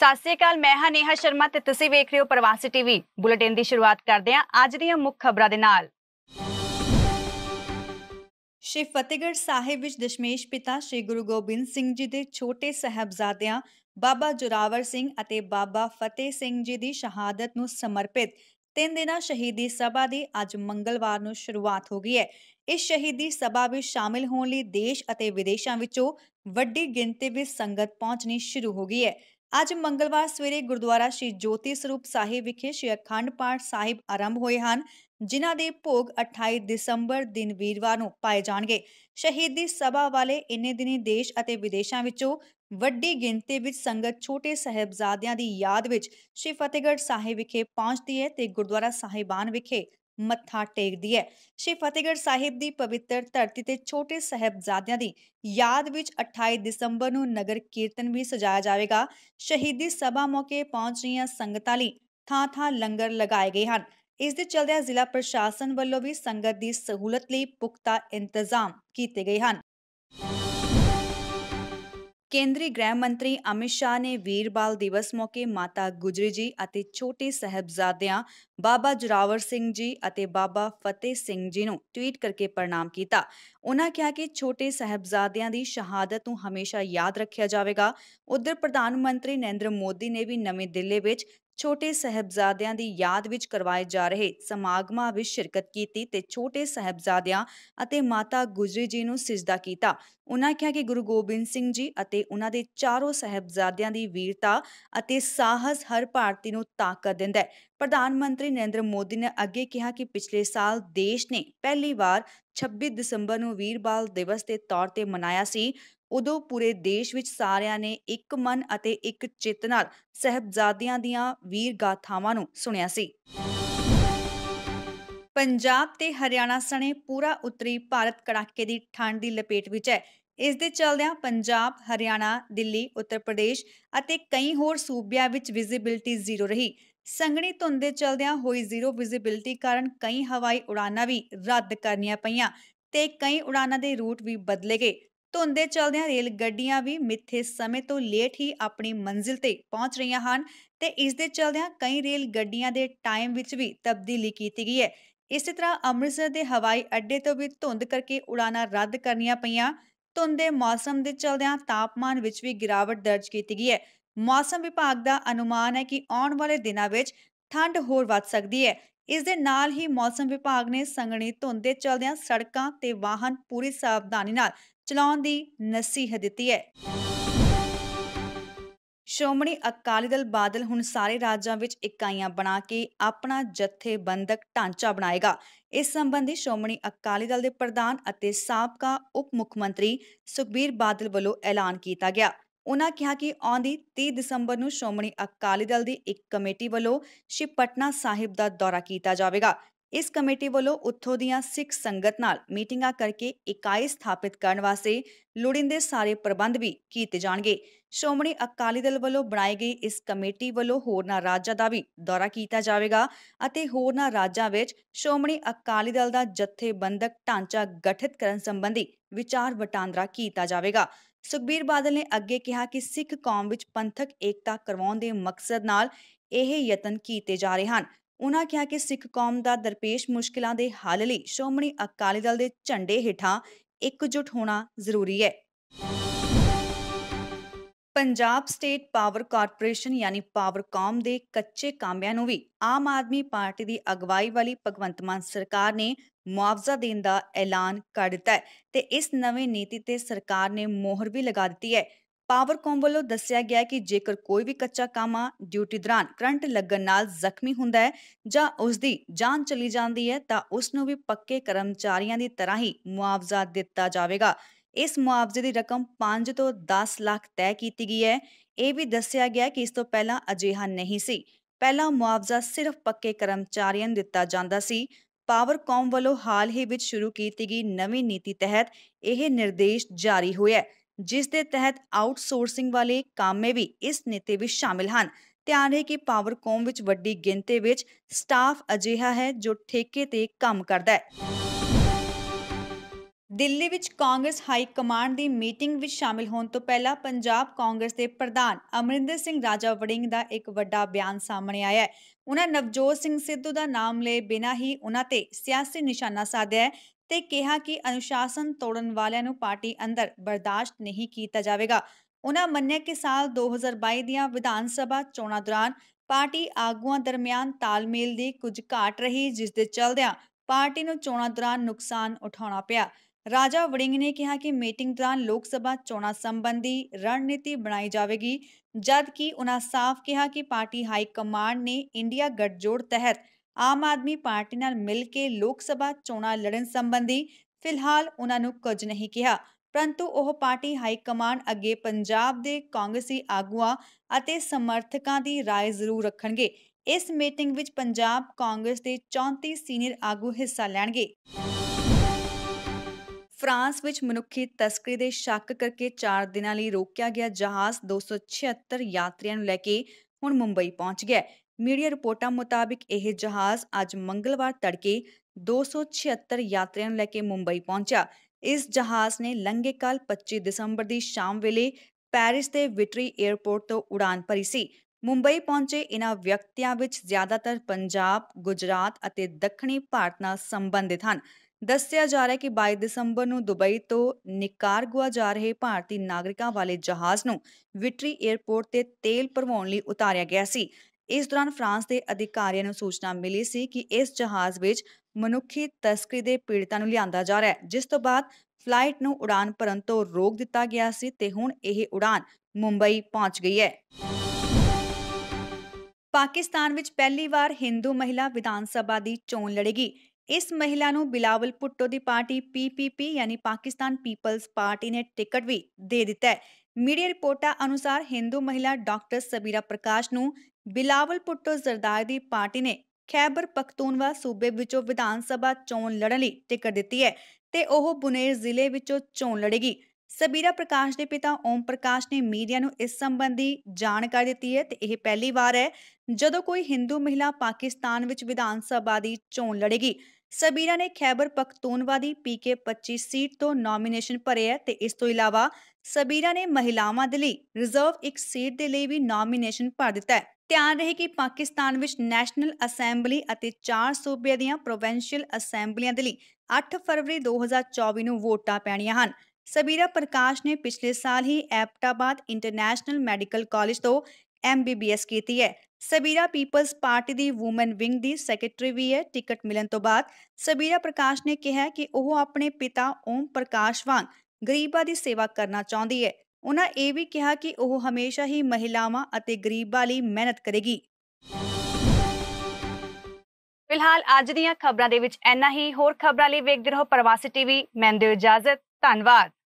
ਸਤਿ ਸ੍ਰੀ ਅਕਾਲ ਮੈਂ ਹਾਂ ਨੇਹਾ ਸ਼ਰਮਾ ਤੇ ਤੁਸੀਂ ਵੇਖ ਰਹੇ ਹੋ ਪ੍ਰਵਾਸੀ ਟੀਵੀ ਬੁਲੇਟਿਨ ਦੀ ਸ਼ੁਰੂਆਤ ਕਰਦੇ ਹਾਂ ਅੱਜ ਦੀਆਂ ਮੁੱਖ ਖਬਰਾਂ ਦੇ ਨਾਲ ਸ਼੍ਰੀ ਫਤਿਹਗੜ੍ਹ ਸਾਹਿਬ ਵਿੱਚ ਦਸ਼ਮੇਸ਼ ਪਿਤਾ ਸ਼੍ਰੀ ਗੁਰੂ ਗੋਬਿੰਦ ਸਿੰਘ ਜੀ ਦੇ ਛੋਟੇ ਸਹਬਜ਼ਾਦਿਆਂ ਬਾਬਾ ਜੁਰਾਵਰ ਸਿੰਘ ਅਤੇ ਬਾਬਾ ਫਤਿਹ ਸਿੰਘ ਜੀ ਦੀ ਸ਼ਹਾਦਤ ਨੂੰ ਸਮਰਪਿਤ ਤਿੰਨ ਦਿਨਾਂ ਸ਼ਹੀਦੀ ਸਭਾ ਦੀ ਅੱਜ ਮੰਗਲਵਾਰ ਨੂੰ ਸ਼ੁਰੂਆਤ ਹੋ ਗਈ ਹੈ ਇਸ ਸ਼ਹੀਦੀ ਸਭਾ ਵਿੱਚ ਸ਼ਾਮਿਲ ਹੋਣ ਲਈ ਦੇਸ਼ ਅਤੇ ਵਿਦੇਸ਼ਾਂ ਵਿੱਚੋਂ ਵੱਡੀ ਗਿਣਤੀ ਵਿੱਚ ਸੰਗਤ ਪਹੁੰਚਣੀ ਸ਼ੁਰੂ ਹੋ ਗਈ ਹੈ ਅੱਜ ਮੰਗਲਵਾਰ ਸਵੇਰੇ ਗੁਰਦੁਆਰਾ ਸ਼੍ਰੀ ਜੋਤੀ ਸਰੂਪ ਸਾਹਿਬ ਵਿਖੇ ਸ਼੍ਰੀ ਅਖੰਡ ਪਾਠ ਸਾਹਿਬ ਆਰੰਭ ਹੋਏ ਹਨ ਜਿਨ੍ਹਾਂ ਦੇ ਭੋਗ 28 ਦਸੰਬਰ ਦਿਨ ਵੀਰਵਾਰ ਨੂੰ ਪਾਏ ਜਾਣਗੇ ਸ਼ਹੀਦੀ ਸਭਾ ਵਾਲੇ ਇੰਨੇ ਦਿਨੀ ਦੇਸ਼ ਅਤੇ ਵਿਦੇਸ਼ਾਂ ਵਿੱਚੋਂ ਵੱਡੀ ਗਿਣਤੀ ਵਿੱਚ ਸੰਗਤ ਛੋਟੇ ਸਹਿਬਜ਼ਾਦਿਆਂ ਦੀ ਯਾਦ ਵਿੱਚ ਸ਼੍ਰੀ ਫਤਿਹਗੜ੍ਹ ਸਾਹਿਬ ਵਿਖੇ ਪਹੁੰਚਦੀ ਹੈ ਤੇ ਗੁਰਦੁਆਰਾ ਸਾਹਿਬਾਨ ਵਿਖੇ ਮੱਥਾ ਟੇਕਦੀ ਹੈ ਸ਼੍ਰੀ ਫਤਿਹਗੜ੍ਹ ਸਾਹਿਬ ਦੀ ਪਵਿੱਤਰ ਧਰਤੀ ਤੇ ਛੋਟੇ ਸਹਿਬਜ਼ਾਦਿਆਂ ਦੀ ਯਾਦ ਵਿੱਚ 28 ਦਸੰਬਰ ਨੂੰ ਨਗਰ ਕੀਰਤਨ ਵੀ ਸਜਾਇਆ ਜਾਵੇਗਾ ਸ਼ਹੀਦੀ ਸਭਾ ਮੌਕੇ ਪਹੁੰਚ ਰਹੀਆਂ ਸੰਗਤਾਂ ਲਈ ਥਾਂ-ਥਾਂ ਲੰਗਰ ਲਗਾਏ ਗਏ ਹਨ ਇਸ ਦੇ ਚਲਦਿਆਂ ਜ਼ਿਲ੍ਹਾ ਪ੍ਰਸ਼ਾਸਨ ਵੱਲੋਂ ਵੀ ਸੰਗਤ ਦੀ ਸਹੂਲਤ ਲਈ ਪੁਖਤਾ ਇੰਤਜ਼ਾਮ ਕੀਤੇ ਗਏ ਹਨ ਕੇਂਦਰੀ ਗ੍ਰਹਿ ਮੰਤਰੀ ਅਮਿਤ ਸ਼ਾਹ ਨੇ ਵੀਰਬਾਲ ਦਿਵਸ ਮੌਕੇ ਮਾਤਾ ਗੁਜਰੀ ਜੀ ਅਤੇ ਛੋਟੇ ਸਹਿਬਜ਼ਾਦਿਆਂ ਬਾਬਾ ਜੁਰਾਵਰ ਸਿੰਘ ਜੀ ਅਤੇ ਬਾਬਾ ਫਤਿਹ ਸਿੰਘ ਜੀ ਨੂੰ ਟਵੀਟ ਕਰਕੇ ਪ੍ਰਣਾਮ ਕੀਤਾ ਉਹਨਾਂ ਕਿਹਾ ਕਿ ਛੋਟੇ ਸਹਿਬਜ਼ਾਦਿਆਂ ਦੀ ਸ਼ਹਾਦਤ ਨੂੰ ਹਮੇਸ਼ਾ ਯਾਦ ਰੱਖਿਆ ਜਾਵੇਗਾ ਉਧਰ ਪ੍ਰਧਾਨ ਮੰਤਰੀ ਨਰਿੰਦਰ ਮੋਦੀ ਨੇ ਵੀ ਨਵੇਂ ਦਿੱਲੀ ਵਿੱਚ ਛੋਟੇ ਸਹਿਬਜ਼ਾਦਿਆਂ ਦੀ ਯਾਦ ਵਿੱਚ ਕਰਵਾਏ ਜਾ ਰਹੇ ਸਮਾਗਮਾਂ ਵਿੱਚ ਸ਼ਿਰਕਤ ਕੀਤੀ ਤੇ ਛੋਟੇ ਸਹਿਬਜ਼ਾਦਿਆਂ ਅਤੇ ਮਾਤਾ ਗੁਜਰੀ ਜੀ ਨੂੰ ਸਜਦਾ ਕੀਤਾ ਉਹਨਾਂ ਕਿਹਾ ਕਿ ਗੁਰੂ ਗੋਬਿੰਦ ਸਿੰਘ ਜੀ ਅਤੇ ਉਹਨਾਂ ਦੇ ਚਾਰੋਂ ਸਹਿਬਜ਼ਾਦਿਆਂ ਦੀ ਵੀਰਤਾ ਅਤੇ ਸਾਹਸ ਹਰ ਭਾਰਤੀ ਨੂੰ ਤਾਕਤ ਦਿੰਦਾ ਹੈ ਪ੍ਰਧਾਨ ਮੰਤਰੀ ਨਰਿੰਦਰ ਮੋਦੀ ਨੇ ਅੱਗੇ ਕਿਹਾ ਕਿ ਪਿਛਲੇ ਸਾਲ ਦੇਸ਼ ਨੇ ਪਹਿਲੀ ਵਾਰ 26 ਦਸੰਬਰ ਨੂੰ ਵੀਰ ਬਾਲ ਦਿਵਸ ਦੇ ਤੌਰ ਤੇ ਮਨਾਇਆ ਸੀ ਉਦੋਂ ਪੂਰੇ ਦੇਸ਼ ਵਿੱਚ ਸਾਰਿਆਂ ਨੇ ਇੱਕ ਮਨ ਅਤੇ ਇੱਕ ਚਿੱਤ ਨਾਲ ਸਹਿਬਜ਼ਾਦਿਆਂ ਦੀਆਂ ਵੀਰ ਗਾਥਾਵਾਂ ਨੂੰ ਸੁਣਿਆ ਸੀ ਪੰਜਾਬ ਤੇ ਹਰਿਆਣਾ ਸਣੇ ਪੂਰਾ ਉੱਤਰੀ ਭਾਰਤ ਕੜਾਕੇ ਦੀ ਠੰਡ ਦੀ ਲਪੇਟ ਵਿੱਚ ਹੈ ਇਸ ਦੇ ਚੱਲਦਿਆਂ ਪੰਜਾਬ ਹਰਿਆਣਾ ਦਿੱਲੀ ਉੱਤਰ ਪ੍ਰਦੇਸ਼ ਅਤੇ ਕਈ ਹੋਰ ਸੂਬਿਆਂ ਵਿੱਚ ਵਿਜ਼ਿਬਿਲਟੀ ਜ਼ੀਰੋ ਰਹੀ ਸੰਘਣੀ ਧੁੰਦ ਦੇ ਚੱਲਦਿਆਂ ਹੋਈ ਜ਼ੀਰੋ ਵਿਜ਼ਿਬਿਲਟੀ ਕਾਰਨ ਕਈ ਹਵਾਈ ਉਡਾਨਾਂ ਵੀ ਰੱਦ ਕਰਨੀਆਂ ਪਈਆਂ ਤੇ ਕਈ ਉਡਾਨਾਂ ਦੇ ਰੂਟ ਵੀ ਬਦਲੇ ਗਏ ਧੁੰਦ ਦੇ ਚੱਲਦਿਆਂ ਰੇਲ ਗੱਡੀਆਂ ਵੀ ਮਿੱਥੇ ਸਮੇਂ ਤੋਂ ਲੇਟ ਹੀ ਆਪਣੀ ਮੰਜ਼ਿਲ ਤੇ ਪਹੁੰਚ ਰਹੀਆਂ ਹਨ ਤੇ ਇਸ ਦੇ ਚੱਲਦਿਆਂ ਕਈ ਰੇਲ ਗੱਡੀਆਂ ਦੇ ਟਾਈਮ ਵਿੱਚ ਵੀ ਤਬਦੀਲੀ ਕੀਤੀ ਗਈ ਹੈ ਇਸੇ ਤਰ੍ਹਾਂ ਅੰਮ੍ਰਿਤਸਰ ਦੇ ਹਵਾਈ ਅੱਡੇ ਤੋਂ ਵੀ ਧੁੰਦ ਕਰਕੇ ਉਡਾਨਾਂ ਰੱਦ ਕਰਨੀਆਂ ਪਈਆਂ ਧੁੰਦ ਦੇ ਮੌਸਮ ਦੇ ਚਲਦਿਆਂ ਤਾਪਮਾਨ ਵਿੱਚ ਵੀ ਗਿਰਾਵਟ ਦਰਜ ਕੀਤੀ ਗਈ ਹੈ ਮੌਸਮ ਵਿਭਾਗ ਦਾ ਅਨੁਮਾਨ ਹੈ ਕਿ ਆਉਣ ਵਾਲੇ ਦਿਨਾਂ ਵਿੱਚ ਠੰਡ ਹੋਰ ਵੱਧ ਸਕਦੀ ਹੈ ਇਸ ਦੇ ਨਾਲ ਹੀ ਮੌਸਮ ਵਿਭਾਗ ਨੇ ਸੰਘਣੀ ਧੁੰਦ ਦੇ ਚਲਦਿਆਂ ਸੜਕਾਂ ਤੇ ਵਾਹਨ ਪੂਰੀ ਸਾਵਧਾਨੀ ਨਾਲ ਚਲਾਉਣ ਦੀ ਨਸੀਹਤ ਦਿੱਤੀ ਹੈ ਸ਼੍ਰੋਮਣੀ ਅਕਾਲੀ ਦਲ ਬਾਦਲ ਹੁਣ ਸਾਰੇ ਰਾਜਾਂ ਵਿੱਚ ਇਕਾਈਆਂ ਬਣਾ ਕੇ ਆਪਣਾ ਜਥੇਬੰਦਕ ਢਾਂਚਾ ਬਣਾਏਗਾ ਇਸ ਸੰਬੰਧੀ ਸ਼੍ਰੋਮਣੀ ਅਕਾਲੀ ਦਲ ਦੇ ਪ੍ਰਧਾਨ ਅਤੇ ਸਾਬਕਾ ਉਪ ਮੁੱਖ ਮੰਤਰੀ ਸੁਖਬੀਰ ਬਾਦਲ ਵੱਲੋਂ ਐਲਾਨ ਕੀਤਾ ਗਿਆ ਉਨ੍ਹਾਂ ਕਿਹਾ ਕਿ ਆਉਂਦੀ 30 ਦਸੰਬਰ ਨੂੰ ਸ਼੍ਰੋਮਣੀ ਅਕਾਲੀ ਦਲ ਦੀ ਇੱਕ ਕਮੇਟੀ ਵੱਲੋਂ ਸ਼ਿਪਟਨਾ ਸਾਹਿਬ ਦਾ ਦੌਰਾ ਕੀਤਾ ਜਾਵੇਗਾ ਇਸ ਕਮੇਟੀ ਵੱਲੋਂ ਉੱਥੋਂ ਦੀਆਂ ਸਿੱਖ ਸੰਗਤ ਨਾਲ ਮੀਟਿੰਗਾਂ ਕਰਕੇ ਇਕਾਈ ਸਥਾਪਿਤ ਕਰਨ ਵਾਸਤੇ ਲੋੜੀਂਦੇ ਸਾਰੇ ਪ੍ਰਬੰਧ ਵੀ ਕੀਤੇ ਜਾਣਗੇ ਸ਼੍ਰੋਮਣੀ ਅਕਾਲੀ ਦਲ ਵੱਲੋਂ ਬਣਾਈ ਗਈ ਇਸ ਕਮੇਟੀ ਵੱਲੋਂ ਹੋਰਨਾਂ ਰਾਜਾਂ ਦਾ ਵੀ ਦੌਰਾ ਕੀਤਾ ਜਾਵੇਗਾ ਅਤੇ ਹੋਰਨਾਂ ਰਾਜਾਂ ਵਿੱਚ ਸ਼੍ਰੋਮਣੀ ਅਕਾਲੀ ਦਲ ਦਾ ਜਥੇਬੰਦਕ ਢਾਂਚਾ ਗਠਿਤ ਕਰਨ ਸੰਬੰਧੀ ਵਿਚਾਰ ਵਟਾਂਦਰਾ ਕੀਤਾ ਜਾਵੇਗਾ ਸੁਖਬੀਰ ਬਾਦਲ ਨੇ ਅੱਗੇ ਕਿਹਾ ਕਿ ਸਿੱਖ ਕੌਮ ਵਿੱਚ ਪੰਥਕ ਏਕਤਾ ਕਰਵਾਉਣ ਦੇ ਮਕਸਦ ਨਾਲ ਇਹ ਯਤਨ ਕੀਤੇ ਜਾ ਰਹੇ ਹਨ ਉਹਨਾਂ ਕਿਹਾ ਕਿ ਸਿੱਖ ਕੌਮ ਦਾ ਦਰਪੇਸ਼ ਮੁਸ਼ਕਲਾਂ ਦੇ ਹੱਲ ਲਈ ਸ਼੍ਰੋਮਣੀ ਅਕਾਲੀ ਦਲ ਦੇ ਝੰਡੇ ਹੇਠਾਂ ਇਕਜੁੱਟ ਹੋਣਾ ਜ਼ਰੂਰੀ ਹੈ ਪੰਜਾਬ ਸਟੇਟ ਪਾਵਰ ਕਾਰਪੋਰੇਸ਼ਨ ਯਾਨੀ ਪਾਵਰਕਾਮ ਦੇ ਕੱਚੇ ਕਾਮਿਆਂ ਨੂੰ ਵੀ ਆਮ ਆਦਮੀ ਪਾਰਟੀ ਦੀ ਅਗਵਾਈ ਵਾਲੀ ਭਗਵੰਤ ਮਾਨ ਸਰਕਾਰ ਨੇ ਮੁਆਵਜ਼ਾ ਦੇਣ ਦਾ ਐਲਾਨ ਕਰ ਦਿੱਤਾ ਹੈ ਤੇ ਇਸ ਨਵੇਂ ਨੀਤੀ ਤੇ ਸਰਕਾਰ ਨੇ ਮੋਹਰ ਵੀ ਲਗਾ ਦਿੱਤੀ ਹੈ ਪਾਵਰਕੌਮ ਵੱਲੋਂ ਦੱਸਿਆ ਗਿਆ ਕਿ ਜੇਕਰ ਕੋਈ ਵੀ ਕੱਚਾ ਕਾਮਾ ਡਿਊਟੀ ਦੌਰਾਨ ਕਰੰਟ ਲੱਗਣ ਨਾਲ ਜ਼ਖਮੀ ਹੁੰਦਾ ਹੈ ਜਾਂ ਉਸ ਦੀ ਜਾਨ ਚਲੀ ਜਾਂਦੀ ਹੈ ਤਾਂ ਉਸ ਨੂੰ ਵੀ ਪੱਕੇ ਕਰਮਚਾਰੀਆਂ ਦੀ ਤਰ੍ਹਾਂ ਹੀ ਮੁਆਵਜ਼ਾ ਦਿੱਤਾ ਜਾਵੇਗਾ ਇਸ ਮੁਆਵਜ਼ੇ ਦੀ ਰਕਮ 5 ਤੋਂ 10 ਲੱਖ ਤੈਅ ਕੀਤੀ ਗਈ ਹੈ ਇਹ ਵੀ ਦੱਸਿਆ ਗਿਆ ਕਿ ਇਸ ਤੋਂ ਪਹਿਲਾਂ ਅਜਿਹਾ ਨਹੀਂ ਸੀ ਪਹਿਲਾਂ ਮੁਆਵਜ਼ਾ ਸਿਰਫ ਪੱਕੇ ਕਰਮਚਾਰੀਆਂ ਨੂੰ ਦਿੱਤਾ ਜਾਂਦਾ ਸੀ ਪਾਵਰਕੌਮ ਵੱਲੋਂ ਹਾਲ ਹੀ ਵਿੱਚ ਸ਼ੁਰੂ ਕੀਤੀ ਗਈ ਨਵੀਂ ਨੀਤੀ ਤਹਿਤ ਇਹ ਨਿਰਦੇਸ਼ ਜਾਰੀ ਹੋਇਆ ਹੈ ਜਿਸ ਦੇ ਤਹਿਤ ਆਊਟਸੋਰਸਿੰਗ ਵਾਲੇ ਕਾਮੇ ਵੀ ਇਸ ਨੀਤੀ ਵਿੱਚ ਸ਼ਾਮਿਲ ਹਨ ਧਿਆਨ ਹੈ ਕਿ ਪਾਵਰਕੌਮ ਵਿੱਚ ਵੱਡੀ ਗਿਣਤੀ ਵਿੱਚ ਸਟਾਫ ਅਜਿਹਾ ਹੈ ਜੋ ਠੇਕੇ ਤੇ ਕੰਮ ਕਰਦਾ ਹੈ ਦਿੱਲੀ ਵਿੱਚ ਕਾਂਗਰਸ ਹਾਈ ਕਮਾਂਡ ਦੀ ਮੀਟਿੰਗ ਵਿੱਚ ਸ਼ਾਮਿਲ ਹੋਣ ਤੋਂ ਪਹਿਲਾਂ ਪੰਜਾਬ ਕਾਂਗਰਸ ਦੇ ਪ੍ਰਧਾਨ ਅਮਰਿੰਦਰ ਸਿੰਘ ਰਾਜਾ ਵੜਿੰਗ ਦਾ ਇੱਕ ਵੱਡਾ ਬਿਆਨ ਸਾਹਮਣੇ ਆਇਆ ਹੈ ਉਹਨਾਂ ਨਵਜੋਤ ਸਿੰਘ ਸਿੱਧੂ ਦਾ ਨਾਮ ਲਏ ਬਿਨਾਂ ਹੀ ਉਹਨਾਂ ਤੇ ਸਿਆਸੀ ਨਿਸ਼ਾਨਾ ਸਾਧਿਆ ਹੈ ਤੇ ਕਿਹਾ ਕਿ ਅਨੁਸ਼ਾਸਨ ਤੋੜਨ ਵਾਲਿਆਂ ਨੂੰ ਪਾਰਟੀ ਅੰਦਰ ਬਰਦਾਸ਼ਤ ਨਹੀਂ ਕੀਤਾ ਜਾਵੇਗਾ ਉਹਨਾਂ ਮੰਨਿਆ ਕਿ ਸਾਲ 2022 ਦੀਆਂ ਵਿਧਾਨ ਸਭਾ ਚੋਣਾਂ ਦੌਰਾਨ ਪਾਰਟੀ ਆਗੂਆਂ ਦਰਮਿਆਨ ਤਾਲਮੇਲ ਦੀ ਕੁਝ ਘਾਟ ਰਹੀ ਜਿਸ ਦੇ ਚਲਦਿਆਂ ਪਾਰਟੀ ਨੂੰ ਚੋਣਾਂ ਦੌਰਾਨ ਨੁਕਸਾਨ ਉਠਾਉਣਾ ਪਿਆ ਰਾਜਾ ਵੜਿੰਗ ਨੇ ਕਿਹਾ ਕਿ ਮੀਟਿੰਗ ਦੌਰਾਨ ਲੋਕ ਸਭਾ ਚੋਣਾਂ ਸੰਬੰਧੀ ਰਣਨੀਤੀ ਬਣਾਈ ਜਾਵੇਗੀ ਜਦ ਕਿ ਉਹਨਾਂ ਸਾਫ਼ ਕਿਹਾ ਕਿ ਪਾਰਟੀ ਹਾਈ ਕਮਾਂਡ ਨੇ ਇੰਡੀਆ ਗੱਠਜੋੜ ਤਹਿਤ ਆਮ ਆਦਮੀ ਪਾਰਟੀ ਨਾਲ ਮਿਲ ਕੇ ਲੋਕ ਸਭਾ ਚੋਣਾਂ ਲੜਨ ਸੰਬੰਧੀ ਫਿਲਹਾਲ ਉਹਨਾਂ ਨੂੰ ਕੁਝ ਨਹੀਂ ਕਿਹਾ ਪਰੰਤੂ ਉਹ ਪਾਰਟੀ ਹਾਈ ਕਮਾਂਡ ਅੱਗੇ ਪੰਜਾਬ ਦੇ ਕਾਂਗਰਸੀ ਆਗੂਆਂ ਅਤੇ ਸਮਰਥਕਾਂ ਦੀ رائے ਜ਼ਰੂਰ ਰੱਖਣਗੇ ਇਸ ਮੀਟਿੰਗ ਵਿੱਚ ਪੰਜਾਬ ਕਾਂਗਰਸ ਦੇ 34 ਸੀਨੀਅਰ ਆਗੂ ਹਿੱਸਾ ਲੈਣਗੇ ਫਰਾਂਸ ਵਿੱਚ ਮਨੁੱਖੀ ਤਸਕਰੀ ਦੇ ਸ਼ੱਕ ਕਰਕੇ 4 ਦਿਨਾਂ ਲਈ ਰੋਕਿਆ ਗਿਆ ਜਹਾਜ਼ 276 ਯਾਤਰੀਆਂ ਨੂੰ ਲੈ ਕੇ ਹੁਣ ਮੁੰਬਈ ਪਹੁੰਚ ਗਿਆ ਮੀਡੀਆ ਰਿਪੋਰਟਾਂ ਮੁਤਾਬਕ ਇਹ ਜਹਾਜ਼ ਅੱਜ ਮੰਗਲਵਾਰ ਤੜਕੇ 276 ਯਾਤਰੀਆਂ ਲੈ ਕੇ ਮੁੰਬਈ ਪਹੁੰਚਿਆ ਇਸ ਜਹਾਜ਼ ਨੇ ਲੰਘੇ ਕੱਲ 25 ਦਸੰਬਰ ਦੀ ਸ਼ਾਮ ਵੇਲੇ ਪੈਰਿਸ ਦੇ ਵਿਟਰੀ 에ਅਰਪੋਰਟ ਤੋਂ ਉਡਾਨ ਭਰੀ ਸੀ ਮੁੰਬਈ ਪਹੁੰਚੇ ਇਨ੍ਹਾਂ ਵਿਅਕਤੀਆਂ ਵਿੱਚ ਜ਼ਿਆਦਾਤਰ ਪੰਜਾਬ, ਗੁਜਰਾਤ ਅਤੇ ਦੱਖਣੀ ਭਾਰਤ ਨਾਲ ਸੰਬੰਧਿਤ ਹਨ ਦੱਸਿਆ ਜਾ ਰਿਹਾ ਹੈ ਕਿ 22 ਦਸੰਬਰ ਨੂੰ ਦੁਬਈ ਤੋਂ ਨਿਕਾਰਗੁਆ ਜਾ ਰਹੇ ਭਾਰਤੀ ਨਾਗਰਿਕਾਂ ਵਾਲੇ ਜਹਾਜ਼ ਨੂੰ ਵਿਟਰੀ 에ਅਰਪੋਰਟ ਤੇ ਤੇਲ ਭਰਵਾਉਣ ਲਈ ਉਤਾਰਿਆ ਗਿਆ ਸੀ ਇਸ ਦੌਰਾਨ ਫਰਾਂਸ ਦੇ ਅਧਿਕਾਰੀਆਂ ਨੂੰ ਸੂਚਨਾ ਮਿਲੀ ਸੀ ਕਿ ਇਸ ਜਹਾਜ਼ ਵਿੱਚ ਮਨੁੱਖੀ ਤਸਕਰੀ ਦੇ ਪੀੜਤਾਂ ਨੂੰ ਲਿਆਂਦਾ ਜਾ ਰਿਹਾ ਹੈ ਜਿਸ ਤੋਂ ਬਾਅਦ ਫਲਾਈਟ ਨੂੰ ਉਡਾਨ ਭਰਨ ਤੋਂ ਰੋਕ ਦਿੱਤਾ ਗਿਆ ਸੀ ਤੇ ਹੁਣ ਇਹ ਉਡਾਨ ਮੁੰਬਈ ਪਹੁੰਚ ਗਈ ਹੈ ਪਾਕਿਸਤਾਨ ਵਿੱਚ ਪਹਿਲੀ ਵਾਰ ਹਿੰਦੂ ਮਹਿਲਾ ਵਿਧਾਨ ਸਭਾ ਦੀ ਚੋਣ ਲੜੇਗੀ ਇਸ ਮਹਿਲਾ ਨੂੰ ਬਿਲਾਵਲ ਪੁੱਟੋ ਦੀ ਪਾਰਟੀ ਪੀਪੀਪੀ ਯਾਨੀ ਪਾਕਿਸਤਾਨ ਪੀਪਲਸ ਪਾਰਟੀ ਨੇ ਟਿਕਟ ਵੀ ਦੇ ਦਿੱਤਾ ਹੈ ਮੀਡੀਆ ਰਿਪੋਰਟਾਂ ਅਨੁਸਾਰ ਹਿੰਦੂ ਮਹਿਲਾ ਡਾਕਟਰ ਸਬੀਰਾ ਪ੍ਰਕਾਸ਼ ਨੂੰ ਬਿਲਾਵਲ ਪੁੱਟੋ ਜ਼ਰਦਾਰ ਦੀ ਪਾਰਟੀ ਨੇ ਖੈਬਰ ਪਖਤੂਨਵਾ ਸੂਬੇ ਵਿੱਚੋਂ ਵਿਧਾਨ ਸਭਾ ਚੋਣ ਲੜਨ ਲਈ ਟਿਕਟ ਦਿੱਤੀ ਹੈ ਤੇ ਉਹ ਬੁਨੇਰ ਜ਼ਿਲ੍ਹੇ ਵਿੱਚੋਂ ਚੋਣ ਲੜੇਗੀ ਸਬੀਰਾ ਪ੍ਰਕਾਸ਼ ਦੇ ਪਿਤਾ ਓਮ ਪ੍ਰਕਾਸ਼ ਨੇ ਮੀਡੀਆ ਨੂੰ ਇਸ ਸੰਬੰਧੀ ਜਾਣਕਾਰੀ ਦਿੱਤੀ ਹੈ ਤੇ ਇਹ ਪਹਿਲੀ ਵਾਰ ਹੈ ਜਦੋਂ ਕੋਈ ਹਿੰਦੂ ਮਹਿਲਾ ਪਾਕਿਸਤਾਨ ਵਿੱਚ ਵਿਧਾਨ ਸਭਾ ਦੀ ਚੋਣ ਲੜੇਗੀ ਸਬੀਰਾ ਨੇ ਖੈਬਰ ਪਖਤੂਨਵਾ ਦੀ ਪੀਕੇ 25 ਸੀਟ ਤੋਂ ਨਾਮੀਨੇਸ਼ਨ ਭਰੇ ਹੈ ਤੇ ਇਸ ਤੋਂ ਇਲਾਵਾ ਸਬੀਰਾ ਨੇ ਮਹਿਲਾਵਾਂ ਦੇ ਲਈ ਰਿਜ਼ਰਵ ਇੱਕ ਸੀਟ ਦੇ ਲਈ ਵੀ ਨਾਮੀਨੇਸ਼ਨ ਭਰ ਦਿੱਤਾ ਹੈ ਧਿਆਨ ਰਹੇ ਕਿ ਪਾਕਿਸਤਾਨ ਵਿੱਚ ਨੈਸ਼ਨਲ ਅਸੈਂਬਲੀ ਅਤੇ 4 ਸੂਬਿਆਂ ਦੀਆਂ ਪ੍ਰੋਵਿੰਸ਼ੀਅਲ ਅਸੈਂਬਲੀਆਂ ਦੇ ਲਈ 8 ਫਰਵਰੀ 2024 ਨੂੰ ਵੋਟਾਂ ਪੈਣੀਆਂ ਹਨ ਸਬੀਰਾ ਪ੍ਰਕਾਸ਼ ਨੇ ਪਿਛਲੇ ਸਾਲ ਹੀ ਐਪਟਾਬਾਦ ਇੰਟਰਨੈਸ਼ਨਲ ਮੈਡੀਕਲ ਕਾਲਜ ਤੋਂ ਐਮਬੀਬੀਐਸ ਕੀਤੀ ਹੈ ਸਬੀਰਾ ਪੀਪਲਸ ਪਾਰਟੀ ਦੀ ਔਮਨ ਵਿੰਗ ਦੀ ਸੈਕਟਰੀ ਵੀ ਹੈ ਟਿਕਟ ਮਿਲਣ ਤੋਂ ਬਾਅਦ ਸਬੀਰਾ ਪ੍ਰਕਾਸ਼ ਨੇ ਕਿਹਾ ਕਿ ਉਹ ਆਪਣੇ ਪਿਤਾ ਓਮ ਪ੍ਰਕਾਸ਼ ਵਾਂਗ ਗਰੀਬਾਂ ਦੀ ਸੇਵਾ ਕਰਨਾ ਚਾਹੁੰਦੀ ਹੈ ਉਹਨਾਂ ਇਹ ਵੀ ਕਿਹਾ ਕਿ ਉਹ ਹਮੇਸ਼ਾ ਹੀ ਮਹਿਲਾਵਾਂ ਅਤੇ ਗਰੀਬਾਂ ਲਈ ਮਿਹਨਤ ਕਰੇਗੀ ਫਿਲਹਾਲ ਅੱਜ ਦੀਆਂ ਖਬਰਾਂ ਦੇ ਵਿੱਚ ਇੰਨਾ ਹੀ ਹੋਰ ਖਬਰਾਂ ਲਈ ਵੇਖਦੇ ਰਹੋ ਪ੍ਰਵਾਸੀ ਟੀਵੀ ਮੈਂ ਦਿਓ ਇਜਾਜ਼ਤ ਧੰਨਵਾਦ